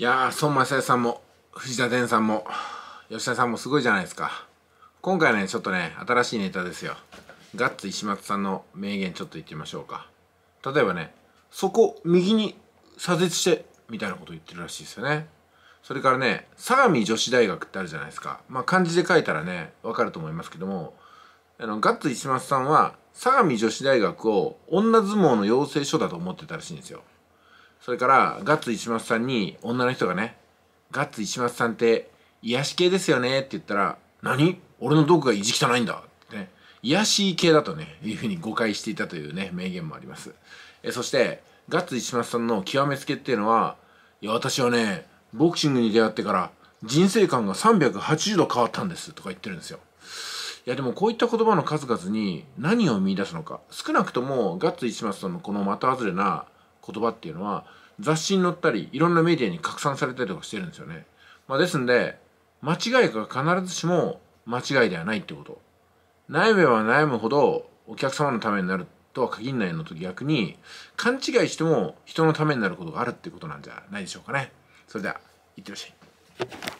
いやー、孫正義さんも、藤田伝さんも、吉田さんもすごいじゃないですか。今回ね、ちょっとね、新しいネタですよ。ガッツ石松さんの名言ちょっと言ってみましょうか。例えばね、そこ、右に左折して、みたいなこと言ってるらしいですよね。それからね、相模女子大学ってあるじゃないですか。まあ、漢字で書いたらね、わかると思いますけども、あの、ガッツ石松さんは、相模女子大学を女相撲の養成所だと思ってたらしいんですよ。それからガッツ石松さんに女の人がね「ガッツ石松さんって癒し系ですよね」って言ったら「何俺の道具が意地汚いんだ」ってね癒し系だとねいうふうに誤解していたというね名言もありますえそしてガッツ石松さんの極めつけっていうのはいや私はねボクシングに出会ってから人生観が380度変わったんですとか言ってるんですよいやでもこういった言葉の数々に何を見出すのか少なくともガッツ石松さんのこの的外れな言葉っていうのは雑誌に載ったりいろんなメディアに拡散されたりとかしてるんですよね。まあ、ですんで間違いが必ずしも間違いではないってこと。悩めば悩むほどお客様のためになるとは限らないのと逆に勘違いしても人のためになることがあるってことなんじゃないでしょうかね。それではいってらっしゃい。